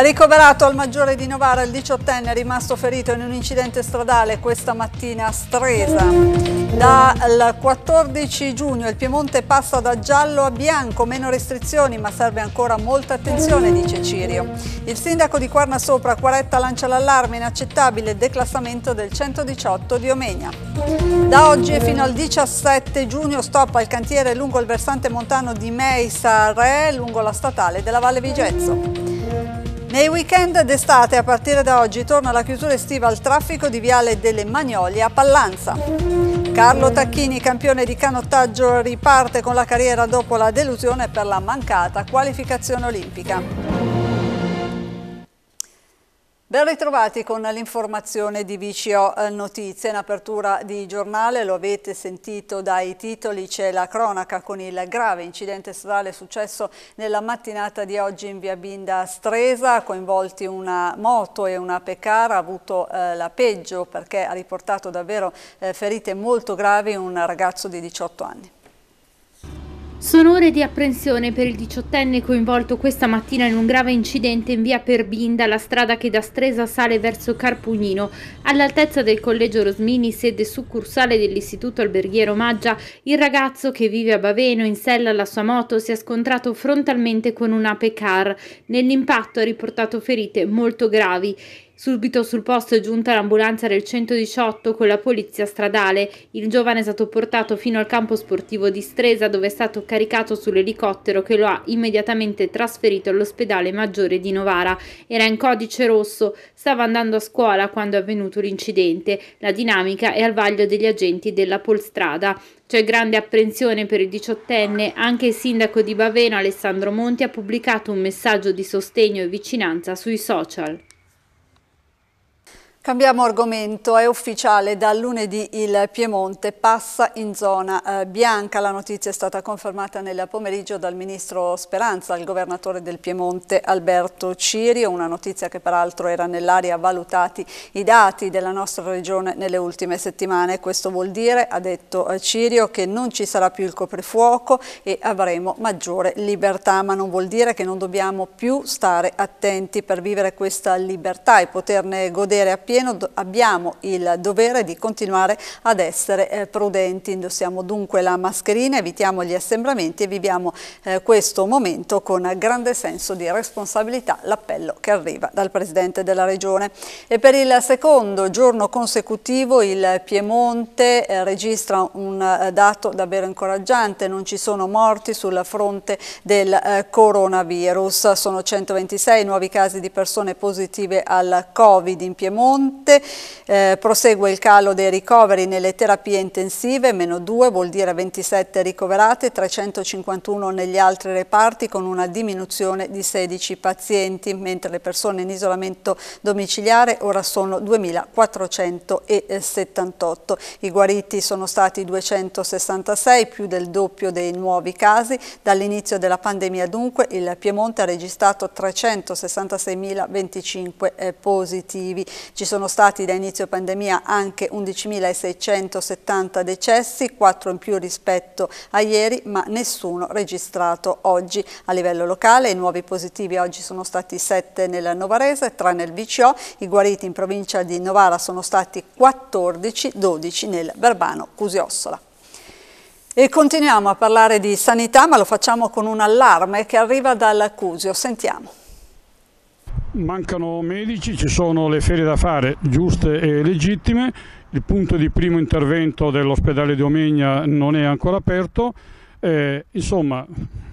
Ricoverato al maggiore di Novara, il diciottenne è rimasto ferito in un incidente stradale questa mattina a Stresa. Dal 14 giugno il Piemonte passa da giallo a bianco, meno restrizioni ma serve ancora molta attenzione, dice Cirio. Il sindaco di Quarna Sopra, Quaretta, lancia l'allarme inaccettabile declassamento del 118 di Omegna. Da oggi fino al 17 giugno stoppa il cantiere lungo il versante montano di Meisa Re, lungo la statale della Valle Vigezzo. Nei weekend d'estate a partire da oggi torna la chiusura estiva al traffico di Viale delle Magnoli a Pallanza. Carlo Tacchini, campione di canottaggio, riparte con la carriera dopo la delusione per la mancata qualificazione olimpica. Ben ritrovati con l'informazione di VCO eh, Notizie. In apertura di giornale, lo avete sentito dai titoli, c'è la cronaca con il grave incidente stradale successo nella mattinata di oggi in via Binda Stresa, coinvolti una moto e una pecara, ha avuto eh, la peggio perché ha riportato davvero eh, ferite molto gravi un ragazzo di 18 anni. Sono ore di apprensione per il diciottenne coinvolto questa mattina in un grave incidente in via Perbinda, la strada che da Stresa sale verso Carpugnino. All'altezza del collegio Rosmini, sede succursale dell'istituto alberghiero Maggia, il ragazzo che vive a Baveno in sella alla sua moto si è scontrato frontalmente con un car. Nell'impatto ha riportato ferite molto gravi. Subito sul posto è giunta l'ambulanza del 118 con la polizia stradale. Il giovane è stato portato fino al campo sportivo di Stresa dove è stato caricato sull'elicottero che lo ha immediatamente trasferito all'ospedale maggiore di Novara. Era in codice rosso, stava andando a scuola quando è avvenuto l'incidente. La dinamica è al vaglio degli agenti della polstrada. C'è grande apprensione per il diciottenne, anche il sindaco di Baveno Alessandro Monti ha pubblicato un messaggio di sostegno e vicinanza sui social. Cambiamo argomento, è ufficiale, da lunedì il Piemonte passa in zona eh, bianca, la notizia è stata confermata nel pomeriggio dal Ministro Speranza, il Governatore del Piemonte Alberto Cirio, una notizia che peraltro era nell'aria valutati i dati della nostra regione nelle ultime settimane, questo vuol dire, ha detto eh, Cirio, che non ci sarà più il coprifuoco e avremo maggiore libertà, ma non vuol dire che non dobbiamo più stare attenti per vivere questa libertà e poterne godere a pieno pieno abbiamo il dovere di continuare ad essere eh, prudenti. Indossiamo dunque la mascherina, evitiamo gli assembramenti e viviamo eh, questo momento con grande senso di responsabilità, l'appello che arriva dal Presidente della Regione. E per il secondo giorno consecutivo il Piemonte eh, registra un eh, dato davvero incoraggiante, non ci sono morti sul fronte del eh, coronavirus, sono 126 nuovi casi di persone positive al Covid in Piemonte, monte, eh, prosegue il calo dei ricoveri nelle terapie intensive, meno 2 vuol dire 27 ricoverate, 351 negli altri reparti con una diminuzione di 16 pazienti, mentre le persone in isolamento domiciliare ora sono 2.478. I guariti sono stati 266, più del doppio dei nuovi casi. Dall'inizio della pandemia dunque il Piemonte ha registrato 366.025 eh, positivi. Ci sono stati da inizio pandemia anche 11.670 decessi, 4 in più rispetto a ieri, ma nessuno registrato oggi. A livello locale i nuovi positivi oggi sono stati 7 nella Novarese, 3 nel VCO, i guariti in provincia di Novara sono stati 14, 12 nel Verbano Cusiossola. E continuiamo a parlare di sanità, ma lo facciamo con un allarme che arriva dal Cusio. Sentiamo mancano medici, ci sono le ferie da fare giuste e legittime, il punto di primo intervento dell'ospedale di Omegna non è ancora aperto, eh, insomma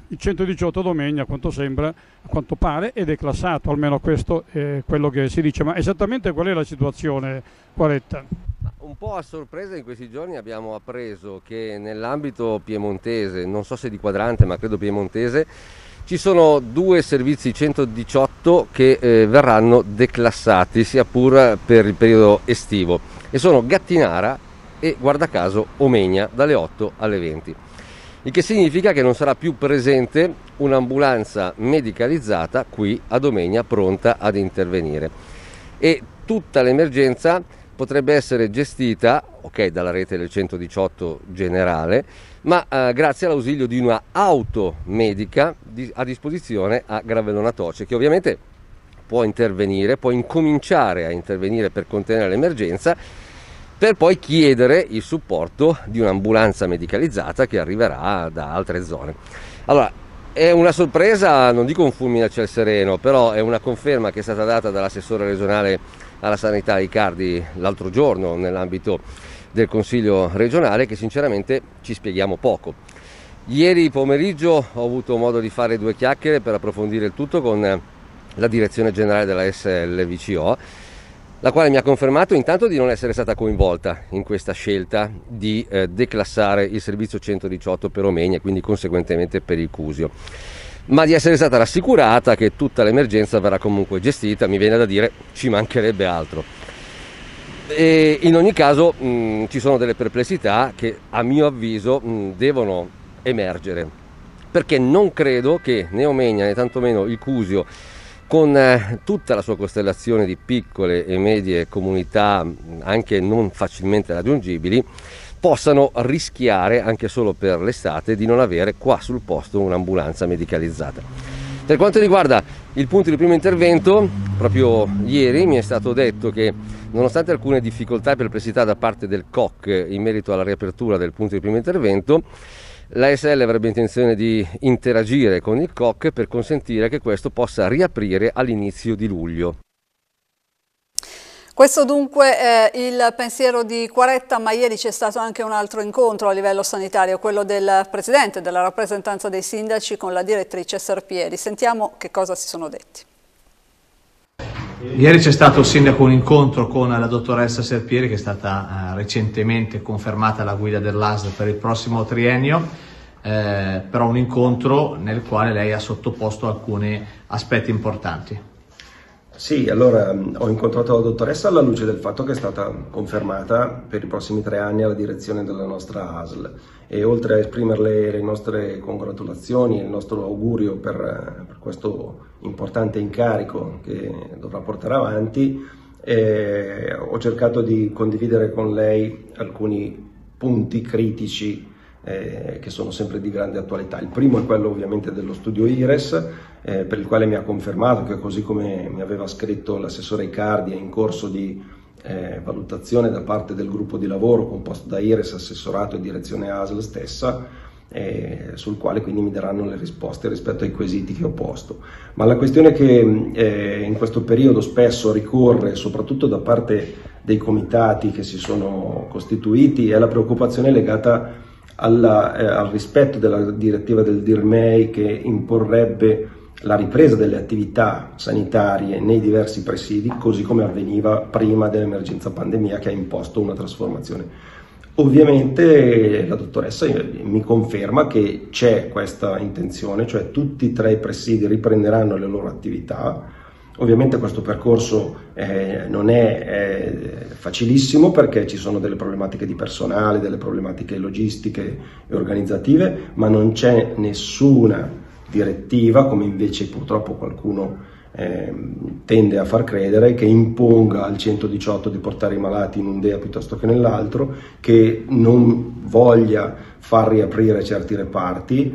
il 118 Domegna a quanto sembra, a quanto pare, è declassato, almeno questo è quello che si dice. Ma esattamente qual è la situazione, Quaretta? Un po' a sorpresa in questi giorni abbiamo appreso che nell'ambito piemontese, non so se di quadrante ma credo piemontese, ci sono due servizi 118 che eh, verranno declassati sia pur per il periodo estivo e sono Gattinara e guarda caso Omegna dalle 8 alle 20. Il che significa che non sarà più presente un'ambulanza medicalizzata qui ad Omegna pronta ad intervenire e tutta l'emergenza potrebbe essere gestita ok dalla rete del 118 generale ma eh, grazie all'ausilio di una auto medica di, a disposizione a Gravellona Toce, che ovviamente può intervenire, può incominciare a intervenire per contenere l'emergenza, per poi chiedere il supporto di un'ambulanza medicalizzata che arriverà da altre zone. Allora, è una sorpresa, non dico un fulmine a ciel sereno, però è una conferma che è stata data dall'assessore regionale alla sanità Icardi l'altro giorno nell'ambito del Consiglio regionale che sinceramente ci spieghiamo poco. Ieri pomeriggio ho avuto modo di fare due chiacchiere per approfondire il tutto con eh, la direzione generale della SLVCO, la quale mi ha confermato intanto di non essere stata coinvolta in questa scelta di eh, declassare il servizio 118 per Omegna e quindi conseguentemente per il Cusio, ma di essere stata rassicurata che tutta l'emergenza verrà comunque gestita, mi viene da dire ci mancherebbe altro. E in ogni caso mh, mm, ci sono delle perplessità che a mio avviso mh, mm, devono emergere, perché non credo che né Omegna né tantomeno il Cusio con eh, tutta la sua costellazione di piccole e medie comunità mm, anche non facilmente raggiungibili possano rischiare anche solo per l'estate di non avere qua sul posto un'ambulanza medicalizzata. Per quanto riguarda il punto di primo intervento, proprio ieri mi è stato detto che nonostante alcune difficoltà e perplessità da parte del COC in merito alla riapertura del punto di primo intervento, l'ASL avrebbe intenzione di interagire con il COC per consentire che questo possa riaprire all'inizio di luglio. Questo dunque è eh, il pensiero di Quaretta, ma ieri c'è stato anche un altro incontro a livello sanitario, quello del Presidente della rappresentanza dei sindaci con la direttrice Serpieri. Sentiamo che cosa si sono detti. Ieri c'è stato il sindaco un incontro con la dottoressa Serpieri che è stata eh, recentemente confermata alla guida dell'ASL per il prossimo triennio. Eh, però un incontro nel quale lei ha sottoposto alcuni aspetti importanti. Sì, allora mm, ho incontrato la dottoressa alla luce del fatto che è stata confermata per i prossimi tre anni alla direzione della nostra ASL e oltre a esprimerle le nostre congratulazioni e il nostro augurio per, eh, per, questo importante incarico che dovrà portare avanti, eh, ho cercato di condividere con lei alcuni punti critici eh, che sono sempre di grande attualità. Il primo è quello ovviamente dello studio IRES, eh, per il quale mi ha confermato che così come mi aveva scritto l'assessore Icardi è in corso di eh, valutazione da parte del gruppo di lavoro composto da IRES, assessorato e direzione ASL stessa, eh, sul quale quindi mi daranno le risposte rispetto ai quesiti che ho posto. Ma la questione che eh, in questo periodo spesso ricorre, soprattutto da parte dei comitati che si sono costituiti, è la preoccupazione legata alla, eh, al rispetto della direttiva del DIRMEI che imporrebbe la ripresa delle attività sanitarie nei diversi presidi, così come avveniva prima dell'emergenza pandemia che ha imposto una trasformazione. Ovviamente la dottoressa eh, mi conferma che c'è questa intenzione, cioè tutti e tre i presidi riprenderanno le loro attività. Ovviamente questo percorso eh, non è eh, facilissimo perché ci sono delle problematiche di personale, delle problematiche logistiche e organizzative, ma non c'è nessuna direttiva, come invece purtroppo qualcuno eh, tende a far credere, che imponga al 118 di portare i malati in un DEA piuttosto che nell'altro, che non voglia far riaprire certi reparti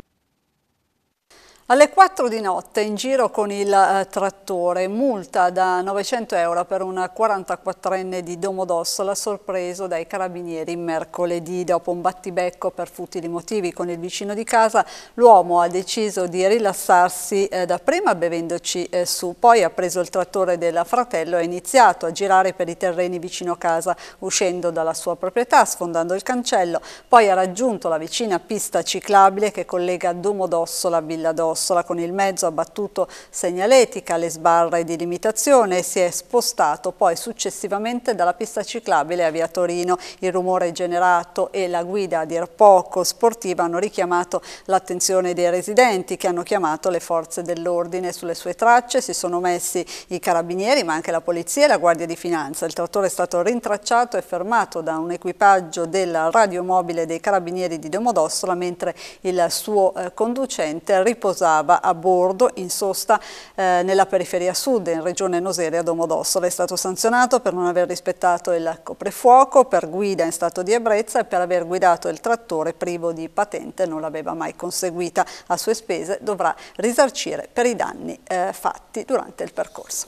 alle 4 di notte in giro con il eh, trattore, multa da 900 euro per un 44enne di Domodossola sorpreso dai carabinieri mercoledì. Dopo un battibecco per futili motivi con il vicino di casa, l'uomo ha deciso di rilassarsi eh, dapprima bevendoci eh, su, poi ha preso il trattore del fratello e ha iniziato a girare per i terreni vicino casa, uscendo dalla sua proprietà, sfondando il cancello, poi ha raggiunto la vicina pista ciclabile che collega Domodossola a Villa Villadossola. Ossola con il mezzo ha battuto segnaletica, le sbarre di limitazione e si è spostato poi successivamente dalla pista ciclabile a via Torino. Il rumore generato e la guida a dir poco sportiva hanno richiamato l'attenzione dei residenti che hanno chiamato le forze dell'ordine. Sulle sue tracce si sono messi i carabinieri ma anche la polizia e la guardia di finanza. Il trattore è stato rintracciato e fermato da un equipaggio della radiomobile dei carabinieri di Domodossola mentre il suo eh, conducente riposava trovava a bordo in sosta eh, nella periferia sud, in regione Noseria, a Domodossola. È stato sanzionato per non aver rispettato il coprifuoco, per guida in stato di ebbrezza e per aver guidato il trattore privo di patente, non l'aveva mai conseguita. A sue spese dovrà risarcire per i danni eh, fatti durante il percorso.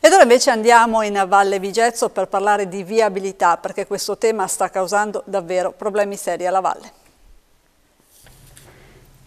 Ed ora invece andiamo in Valle Vigezzo per parlare di viabilità, perché questo tema sta causando davvero problemi seri alla valle.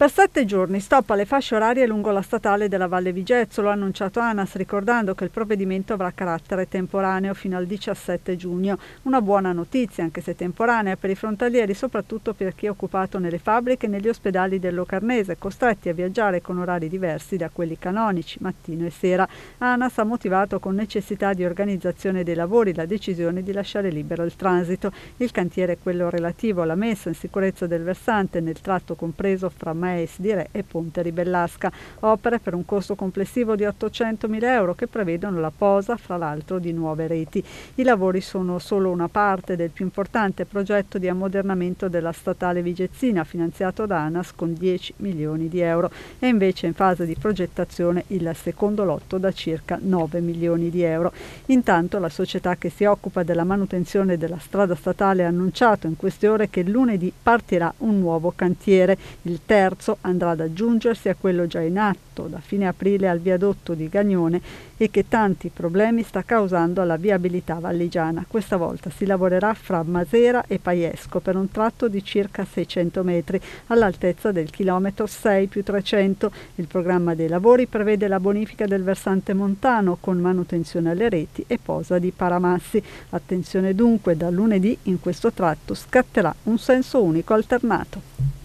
Per sette giorni stoppa le fasce orarie lungo la statale della Valle Vigezzo, lo ha annunciato ANAS ricordando che il provvedimento avrà carattere temporaneo fino al 17 giugno. Una buona notizia, anche se temporanea, per i frontalieri, soprattutto per chi è occupato nelle fabbriche e negli ospedali dell'Ocarnese, costretti a viaggiare con orari diversi da quelli canonici, mattino e sera. ANAS ha motivato con necessità di organizzazione dei lavori la decisione di lasciare libero il transito. Il cantiere è quello relativo alla messa in sicurezza del versante nel tratto compreso fra Merlo Maes di Re e Ponte Ribellasca, opere per un costo complessivo di 800.000 euro che prevedono la posa, fra l'altro, di nuove reti. I lavori sono solo una parte del più importante progetto di ammodernamento della statale Vigezzina, finanziato da ANAS con 10 milioni di euro. È invece in fase di progettazione il secondo lotto da circa 9 milioni di euro. Intanto la società che si occupa della manutenzione della strada statale ha annunciato in queste ore che lunedì partirà un nuovo cantiere, il terzo sforzo andrà ad aggiungersi a quello già in atto da fine aprile al viadotto di Gagnone e che tanti problemi sta causando alla viabilità valligiana. Questa volta si lavorerà fra Masera e Paiesco per un tratto di circa 600 metri all'altezza del chilometro 6 più 300. Il programma dei lavori prevede la bonifica del versante montano con manutenzione alle reti e posa di paramassi. Attenzione dunque, da lunedì in questo tratto scatterà un senso unico alternato.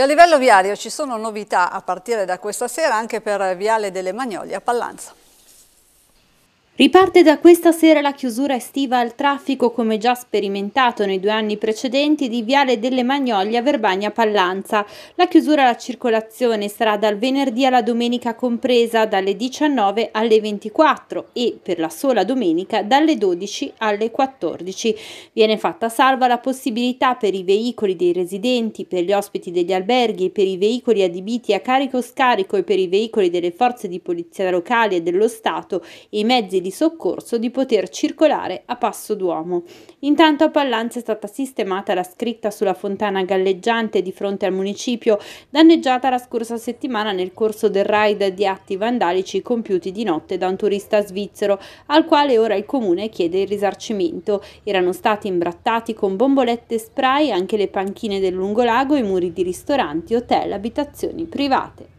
E a livello viario ci sono novità a partire da questa sera anche per Viale delle Magnoli a Pallanza. Riparte da questa sera la chiusura estiva al traffico come già sperimentato nei due anni precedenti di Viale delle Magnolie a Verbagna Pallanza. La chiusura alla circolazione sarà dal venerdì alla domenica compresa dalle 19 alle 24 e per la sola domenica dalle 12 alle 14. Viene fatta salva la possibilità per i veicoli dei residenti, per gli ospiti degli alberghi, e per i veicoli adibiti a carico-scarico e per i veicoli delle forze di polizia locali e dello Stato e i mezzi mezzi di soccorso di poter circolare a passo d'uomo. Intanto a Pallanza è stata sistemata la scritta sulla fontana galleggiante di fronte al municipio, danneggiata la scorsa settimana nel corso del raid di atti vandalici compiuti di notte da un turista svizzero, al quale ora il comune chiede il risarcimento. Erano stati imbrattati con bombolette spray anche le panchine del lungolago, i muri di ristoranti, hotel, abitazioni private.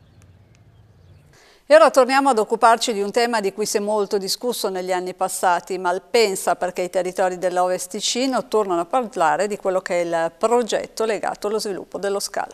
E ora torniamo ad occuparci di un tema di cui si è molto discusso negli anni passati, Malpensa, perché i territori dell'Ovest Ticino tornano a parlare di quello che è il progetto legato allo sviluppo dello scalo.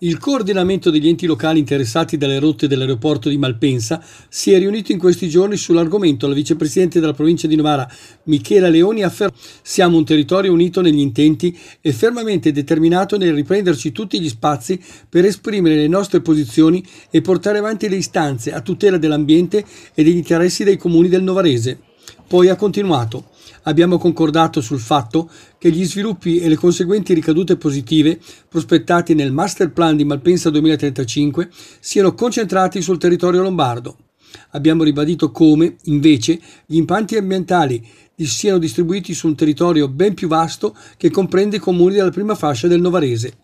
Il coordinamento degli enti locali interessati dalle rotte dell'aeroporto di Malpensa si è riunito in questi giorni sull'argomento. La vicepresidente della provincia di Novara, Michela Leoni, afferma siamo un territorio unito negli intenti e fermamente determinato nel riprenderci tutti gli spazi per esprimere le nostre posizioni e portare avanti le istanze a tutela dell'ambiente e degli interessi dei comuni del Novarese. Poi ha continuato abbiamo concordato sul fatto che gli sviluppi e le conseguenti ricadute positive prospettati nel Master Plan di Malpensa 2035 siano concentrati sul territorio lombardo. Abbiamo ribadito come, invece, gli impanti ambientali siano distribuiti su un territorio ben più vasto che comprende i comuni della prima fascia del Novarese.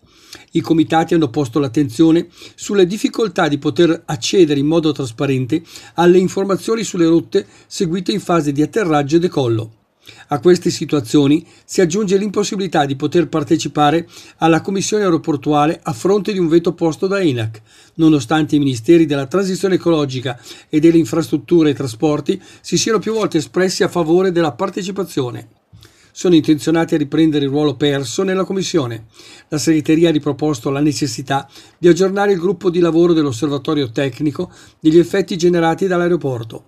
I comitati hanno posto l'attenzione sulle difficoltà di poter accedere in modo trasparente alle informazioni sulle rotte seguite in fase di atterraggio e decollo. A queste situazioni si aggiunge l'impossibilità di poter partecipare alla Commissione aeroportuale a fronte di un veto posto da ENAC, nonostante i Ministeri della Transizione ecologica e delle Infrastrutture e Trasporti si siano più volte espressi a favore della partecipazione sono intenzionati a riprendere il ruolo perso nella Commissione. La segreteria ha riproposto la necessità di aggiornare il gruppo di lavoro dell'osservatorio tecnico degli effetti generati dall'aeroporto.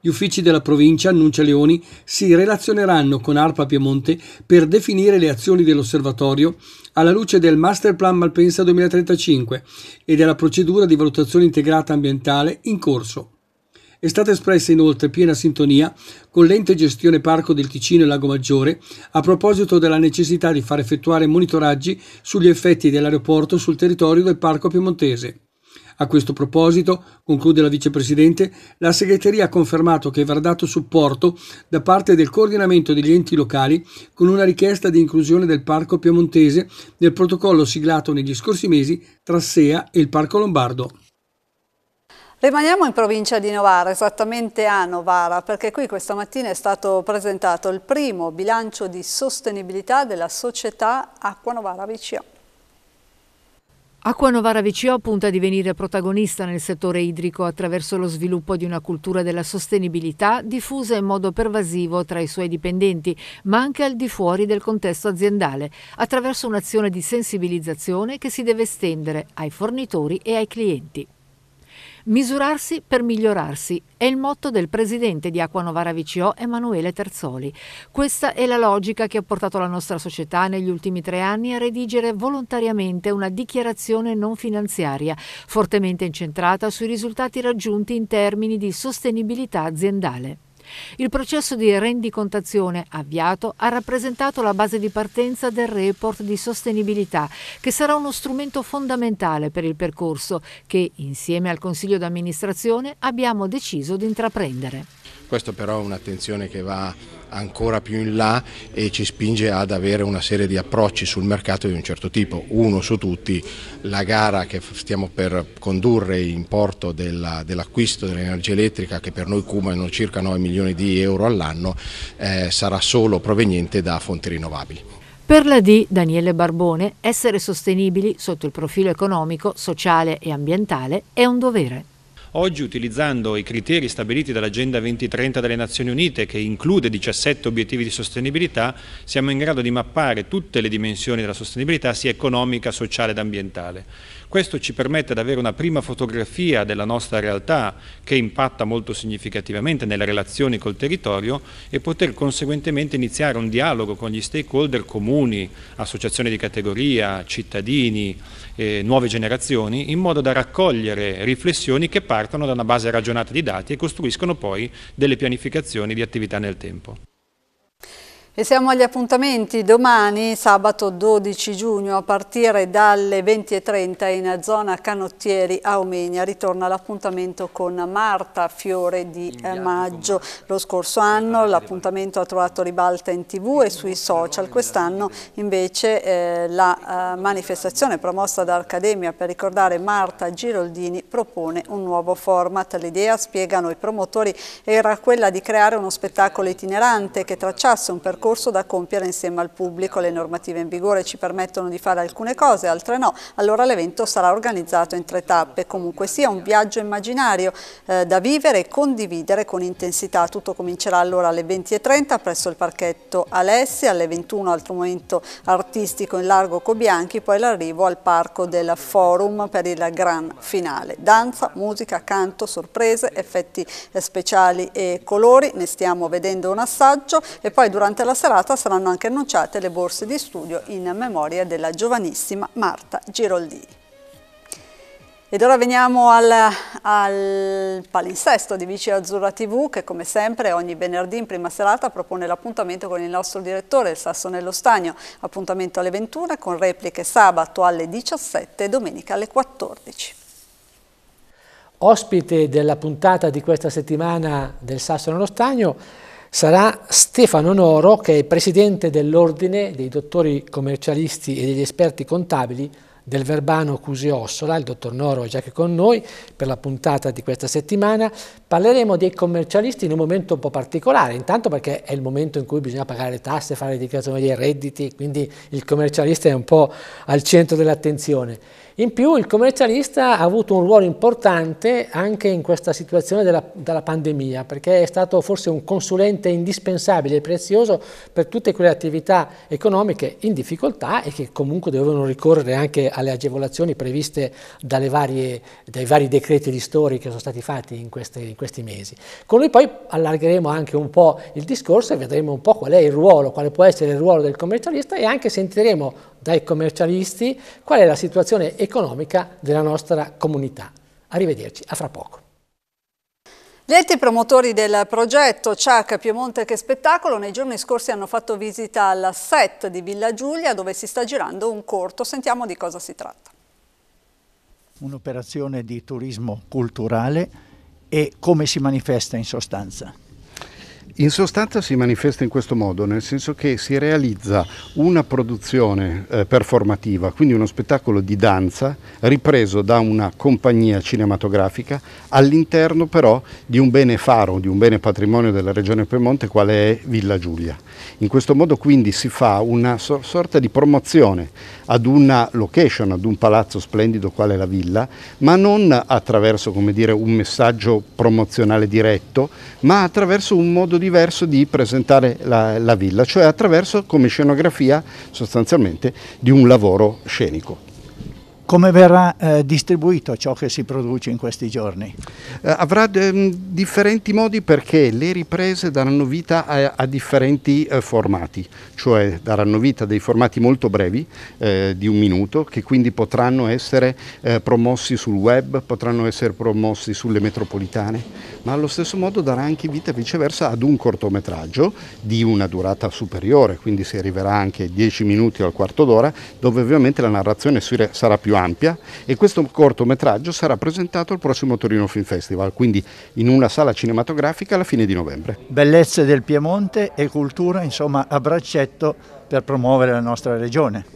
Gli uffici della provincia, annuncia Leoni, si relazioneranno con ARPA Piemonte per definire le azioni dell'osservatorio alla luce del Master Plan Malpensa 2035 e della procedura di valutazione integrata ambientale in corso. È stata espressa inoltre piena sintonia con l'ente gestione Parco del Ticino e Lago Maggiore a proposito della necessità di far effettuare monitoraggi sugli effetti dell'aeroporto sul territorio del Parco Piemontese. A questo proposito, conclude la vicepresidente, la segreteria ha confermato che verrà dato supporto da parte del coordinamento degli enti locali con una richiesta di inclusione del Parco Piemontese nel protocollo siglato negli scorsi mesi tra SEA e il Parco Lombardo. Rimaniamo in provincia di Novara, esattamente a Novara, perché qui questa mattina è stato presentato il primo bilancio di sostenibilità della società Acqua Novara VCA. Acqua Novara VCO punta a divenire protagonista nel settore idrico attraverso lo sviluppo di una cultura della sostenibilità diffusa in modo pervasivo tra i suoi dipendenti, ma anche al di fuori del contesto aziendale, attraverso un'azione di sensibilizzazione che si deve estendere ai fornitori e ai clienti. Misurarsi per migliorarsi è il motto del presidente di Acquanovara VCO Emanuele Terzoli. Questa è la logica che ha portato la nostra società negli ultimi tre anni a redigere volontariamente una dichiarazione non finanziaria, fortemente incentrata sui risultati raggiunti in termini di sostenibilità aziendale. Il processo di rendicontazione avviato ha rappresentato la base di partenza del report di sostenibilità, che sarà uno strumento fondamentale per il percorso che, insieme al Consiglio d'amministrazione, abbiamo deciso di intraprendere. Questo però è un'attenzione che va ancora più in là e ci spinge ad avere una serie di approcci sul mercato di un certo tipo. Uno su tutti, la gara che stiamo per condurre in porto dell'acquisto dell'energia elettrica che per noi cumano circa 9 milioni di euro all'anno eh, sarà solo proveniente da fonti rinnovabili. Per la D, Daniele Barbone, essere sostenibili sotto il profilo economico, sociale e ambientale è un dovere. Oggi utilizzando i criteri stabiliti dall'Agenda 2030 delle Nazioni Unite che include 17 obiettivi di sostenibilità, siamo in grado di mappare tutte le dimensioni della sostenibilità sia economica, sociale ed ambientale. Questo ci permette di avere una prima fotografia della nostra realtà che impatta molto significativamente nelle relazioni col territorio e poter conseguentemente iniziare un dialogo con gli stakeholder comuni, associazioni di categoria, cittadini, eh, nuove generazioni, in modo da raccogliere riflessioni che partono da una base ragionata di dati e costruiscono poi delle pianificazioni di attività nel tempo. E siamo agli appuntamenti domani, sabato 12 giugno, a partire dalle 20.30 in zona Canottieri a Omenia. Ritorna l'appuntamento con Marta Fiore di eh, Maggio. Lo scorso anno l'appuntamento ha trovato ribalta in tv e sui social. Quest'anno invece eh, la eh, manifestazione promossa dall'Accademia per ricordare Marta Giroldini propone un nuovo format. L'idea, spiegano i promotori, era quella di creare uno spettacolo itinerante che tracciasse un percorso percorso da compiere insieme al pubblico, le normative in vigore ci permettono di fare alcune cose, altre no, allora l'evento sarà organizzato in tre tappe, comunque sia un viaggio immaginario eh, da vivere e condividere con intensità, tutto comincerà allora alle 20.30 presso il parchetto Alessi, alle 21 altro momento artistico in largo Cobianchi, poi l'arrivo al parco del Forum per il gran finale, danza, musica, canto, sorprese, effetti eh, speciali e colori, ne stiamo vedendo un assaggio e poi durante la serata saranno anche annunciate le borse di studio in memoria della giovanissima Marta Giroldini. Ed ora veniamo al, al, palinsesto di Vice Azzurra TV che come sempre ogni venerdì in prima serata propone l'appuntamento con il nostro direttore il Sassonello Stagno, appuntamento alle 21 con repliche sabato alle 17 e domenica alle 14. Ospite della puntata di questa settimana del Sassonello Stagno sarà Stefano Noro, che è presidente dell'Ordine dei dottori commercialisti e degli esperti contabili del Verbano Cusio Ossola, il dottor Noro è già qui con noi per la puntata di questa settimana. Parleremo dei commercialisti in un momento un po' particolare, intanto perché è il momento in cui bisogna pagare le tasse, fare le dichiarazioni dei redditi, quindi il commercialista è un po' al centro dell'attenzione. In più il commercialista ha avuto un ruolo importante anche in questa situazione della, della pandemia, perché è stato forse un consulente indispensabile e prezioso per tutte quelle attività economiche in difficoltà e che comunque dovevano ricorrere anche alle agevolazioni previste varie, dai vari decreti di ristori che sono stati fatti in, queste, in questi mesi. Con lui poi allargheremo anche un po' il discorso e vedremo un po' qual è il ruolo, quale può essere il ruolo del commercialista e anche sentiremo dai commercialisti qual è la situazione economica della nostra comunità. Arrivederci, a fra poco. Gli enti promotori del progetto CIAC Piemonte che Spettacolo nei giorni scorsi hanno fatto visita alla set di Villa Giulia dove si sta girando un corto. Sentiamo di cosa si tratta. Un'operazione di turismo culturale e come si manifesta in sostanza. In sostanza si manifesta in questo modo, nel senso che si realizza una produzione eh, performativa, quindi uno spettacolo di danza ripreso da una compagnia cinematografica all'interno però di un bene faro, di un bene patrimonio della regione Piemonte quale è Villa Giulia. In questo modo quindi si fa una so sorta di promozione ad una location, ad un palazzo splendido quale è la villa, ma non attraverso dire, un messaggio promozionale diretto, ma attraverso un modo di diverso di presentare la, la villa, cioè attraverso come scenografia sostanzialmente di un lavoro scenico come verrà eh, distribuito ciò che si produce in questi giorni? Eh, avrà ehm, differenti modi perché le riprese daranno vita a, a differenti eh, formati, cioè daranno vita a dei formati molto brevi eh, di un minuto che quindi potranno essere eh, promossi sul web, potranno essere promossi sulle metropolitane, ma allo stesso modo darà anche vita viceversa ad un cortometraggio di una durata superiore, quindi si arriverà anche 10 minuti o al quarto d'ora, dove ovviamente la narrazione sarà più ampia ampia e questo cortometraggio sarà presentato al prossimo Torino Film Festival, quindi in una sala cinematografica alla fine di novembre. Bellezze del Piemonte e cultura, insomma, a braccetto per promuovere la nostra regione.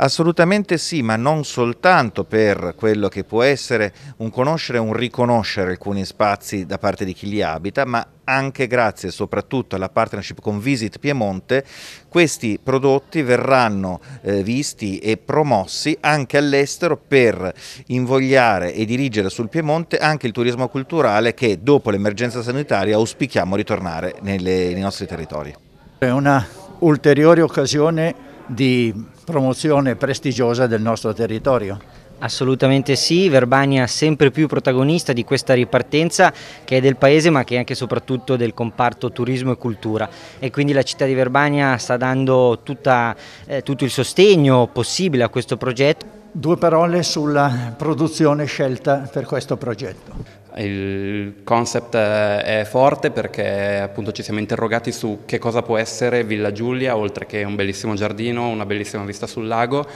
Assolutamente sì, ma non soltanto per quello che può essere un conoscere e un riconoscere alcuni spazi da parte di chi li abita, ma anche grazie soprattutto alla partnership con Visit Piemonte, questi prodotti verranno eh, visti e promossi anche all'estero per invogliare e dirigere sul Piemonte anche il turismo culturale che dopo l'emergenza sanitaria auspichiamo ritornare nelle, nei nostri territori. È una ulteriore occasione di promozione prestigiosa del nostro territorio. Assolutamente sì, Verbania sempre più protagonista di questa ripartenza che è del paese ma che è anche e soprattutto del comparto turismo e cultura e quindi la città di Verbania sta dando tutta, eh, tutto il sostegno possibile a questo progetto. Due parole sulla produzione scelta per questo progetto. Il concept è forte perché appunto ci siamo interrogati su che cosa può essere Villa Giulia, oltre che un bellissimo giardino, una bellissima vista sul lago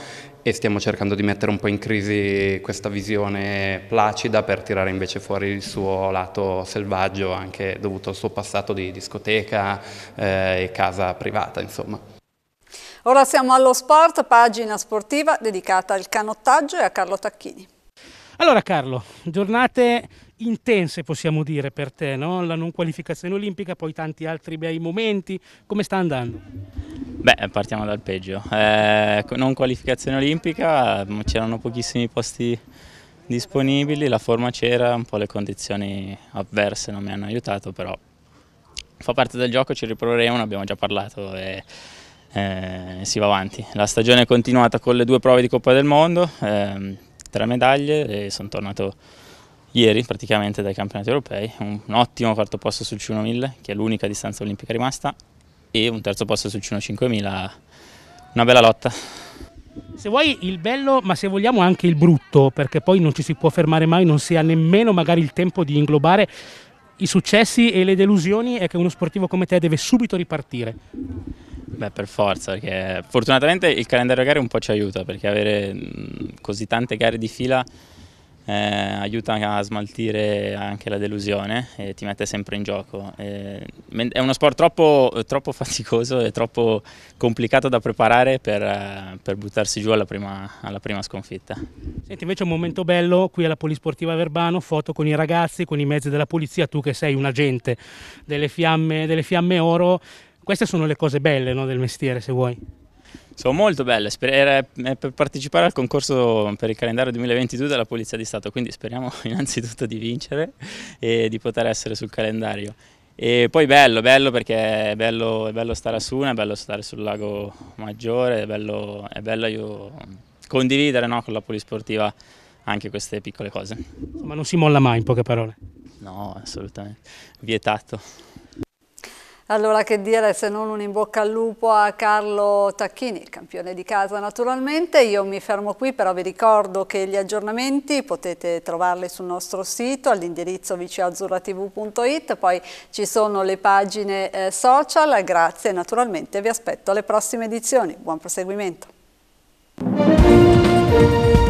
e stiamo cercando di mettere un po' in crisi questa visione placida per tirare invece fuori il suo lato selvaggio, anche dovuto al suo passato di discoteca eh, e casa privata, insomma. Ora siamo allo sport, pagina sportiva dedicata al canottaggio e a Carlo Tacchini. Allora Carlo, giornate intense, possiamo dire, per te, no? la non qualificazione olimpica, poi tanti altri bei momenti. Come sta andando? Beh, partiamo dal peggio. Eh, non qualificazione olimpica, mm, c'erano pochissimi posti disponibili, la forma c'era, un po' le condizioni avverse non mi hanno aiutato, però fa parte del gioco, ci riproveremo, ne abbiamo già parlato e eh, si va avanti. La stagione è continuata con le due prove di Coppa del Mondo, eh, tre medaglie e sono tornato ieri praticamente dai campionati europei, un, un ottimo quarto posto sul 1000, che è l'unica distanza olimpica rimasta, e un terzo posto sul 5000, una bella lotta. Se vuoi il bello, ma se vogliamo anche il brutto, perché poi non ci si può fermare mai, non si ha nemmeno magari il tempo di inglobare i successi e le delusioni, è che uno sportivo come te deve subito ripartire. Beh, per forza, perché fortunatamente il calendario gare un po' ci aiuta, perché avere mm, così tante gare di fila eh, aiuta a smaltire anche la delusione e ti mette sempre in gioco. Eh, è uno sport troppo, troppo, faticoso e troppo complicato da preparare per, eh, per buttarsi giù alla prima, alla prima, sconfitta. Senti, invece un momento bello qui alla Polisportiva Verbano, foto con i ragazzi, con i mezzi della polizia, tu che sei un agente delle fiamme, delle fiamme oro, queste sono le cose belle no, del mestiere se vuoi. Sono molto belle, è per partecipare al concorso per il calendario 2022 della Polizia di Stato, quindi speriamo innanzitutto di vincere e di poter essere sul calendario. E poi bello, bello perché è bello, è bello stare a Suna, è bello stare sul lago Maggiore, è bello, è bello io, condividere no, con la polisportiva anche queste piccole cose. Ma non si molla mai in poche parole? No, assolutamente, vietato. Allora che dire se non un in bocca al lupo a Carlo Tacchini, il campione di casa naturalmente. Io mi fermo qui però vi ricordo che gli aggiornamenti potete trovarli sul nostro sito all'indirizzo viceazzurratv.it, poi ci sono le pagine eh, social, grazie naturalmente vi aspetto alle prossime edizioni. Buon proseguimento.